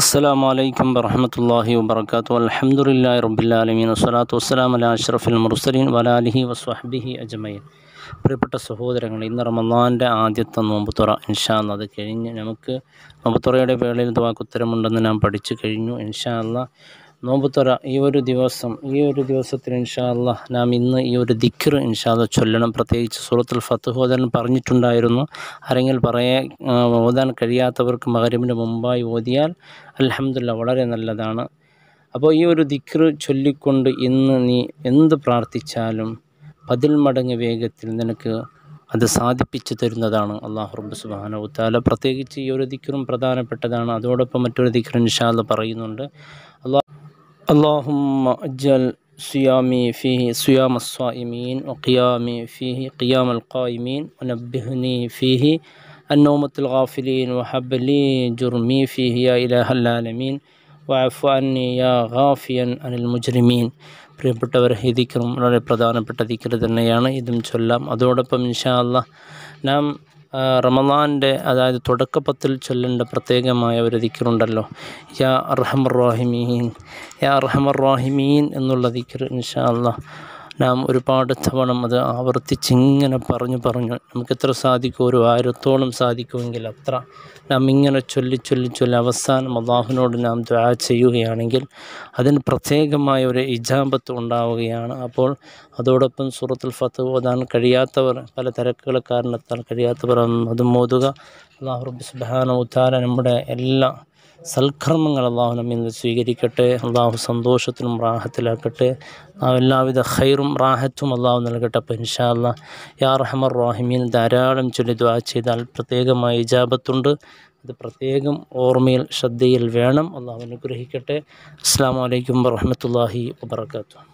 അസ്സാം വലൈക്കും വർഹമത്തല്ലാഹി വാബർക്കാത്തു അലഹമുല്ലാ റബുല്ലാലമീൻ വസ്സലാത്തു വസ്സലാം അല അഷ്റഫുൽ മുർസലീൻ വലാലിഹി വസ്വഹബിഹി അജ്മയിൻ പ്രിയപ്പെട്ട സഹോദരങ്ങൾ ഇന്ന് റമദാൻ്റെ ആദ്യത്തെ നോമ്പുത്തുറ ഇൻഷാ അത് കഴിഞ്ഞ് നമുക്ക് നോമ്പുത്തുറയുടെ വേളയിൽ ദ്വാക്കുത്തരമുണ്ടെന്ന് നാം പഠിച്ചു കഴിഞ്ഞു ഇൻഷാ ഇൻഷാല്ല നോമ്പുത്തറ ഈ ഒരു ദിവസം ഈ ഒരു ദിവസത്തിൽ ഇൻഷാല്ല നാം ഇന്ന് ഈ ഒരു ദിക്കർ ഇൻഷാല്ല ചൊല്ലണം പ്രത്യേകിച്ച് സൂറത്തുൽ ഫത്തുഹ് ഓതാൻ പറഞ്ഞിട്ടുണ്ടായിരുന്നു ആരെങ്കിൽ പറയാ ഓതാൻ കഴിയാത്തവർക്ക് മകരമിന് മുമ്പായി ഓതിയാൽ അലഹമില്ല വളരെ നല്ലതാണ് അപ്പോൾ ഈ ഒരു ദിക്കർ ചൊല്ലിക്കൊണ്ട് ഇന്ന് നീ എന്ത് പ്രാർത്ഥിച്ചാലും പതിൽ മടങ്ങ് വേഗത്തിൽ നിനക്ക് അത് സാധിപ്പിച്ചു തരുന്നതാണ് അള്ളാഹുറബ് റബ്ബ് സുബാന ഉത്താല പ്രത്യേകിച്ച് ഈ ഒരു ദിക്കറും പ്രധാനപ്പെട്ടതാണ് അതോടൊപ്പം മറ്റൊരു ദിക്കറും ഇൻഷാല്ല പറയുന്നുണ്ട് اللهم اجل صيامي فيه صيام الصائمين وقيامي فيه قيام القائمين ونبهني فيه النومة الغافلين وحب لي جرمي فيه يا إله العالمين وعفو അന്നി يا غافيا عن المجرمين പ്രിയപ്പെട്ടവർ ഈ ദിക്കറും വളരെ പ്രധാനപ്പെട്ട ദിക്കർ തന്നെയാണ് ഇതും ചൊല്ലാം അതോടൊപ്പം ഇൻഷാ അല്ല നാം റമദാൻ്റെ അതായത് തുടക്കപ്പത്തിൽ ചൊല്ലേണ്ട പ്രത്യേകമായ ഒരു ദിക്കറുണ്ടല്ലോ യാ അർഹമർ റാഹിമീൻ യാ അർഹമർ റാഹിമീൻ എന്നുള്ള ദിക്കർ ഇൻഷാ അള്ളാഹ് നാം ഒരുപാട് തവണ അത് ആവർത്തിച്ചിങ്ങനെ പറഞ്ഞു പറഞ്ഞു നമുക്കെത്ര സാധിക്കും ഒരു ആയിരത്തോളം സാധിക്കുമെങ്കിൽ അത്ര നാം ഇങ്ങനെ ചൊല്ലി ചൊല്ലി ചൊല്ലി അവസാനം അള്ളാഹുവിനോട് നാം ദ്വാ ചെയ്യുകയാണെങ്കിൽ അതിന് പ്രത്യേകമായ ഒരു ഇജാബത്ത് ഉണ്ടാവുകയാണ് അപ്പോൾ അതോടൊപ്പം സൂറത്തുൽ ഫത്ത് ഓതാൻ കഴിയാത്തവർ പല തിരക്കുകൾ കാരണത്താൽ കഴിയാത്തവർ അതും ഓതുക അള്ളാഹു റബ്ബി സുബാന ഉത്താല നമ്മുടെ എല്ലാ സൽക്കർമ്മങ്ങൾ അള്ളാഹു നമ്മിൽ നിന്ന് സ്വീകരിക്കട്ടെ അള്ളാഹു സന്തോഷത്തിനും റാഹത്തിലാക്കട്ടെ എല്ലാവിധ ഖൈറും റാഹത്തും അള്ളാഹു നൽകട്ടെ അപ്പം ഇൻഷാല്ല യാ റഹമർ റാഹിമീൻ ധാരാളം ചൊല്ലി ദ്വാ ചെയ്താൽ പ്രത്യേകമായി ഇജാബത്തുണ്ട് അത് പ്രത്യേകം ഓർമ്മയിൽ ശ്രദ്ധയിൽ വേണം അള്ളാഹു അനുഗ്രഹിക്കട്ടെ അസ്സാം വലൈക്കും വറഹമത്തല്ലാഹി വാബർക്കാത്തു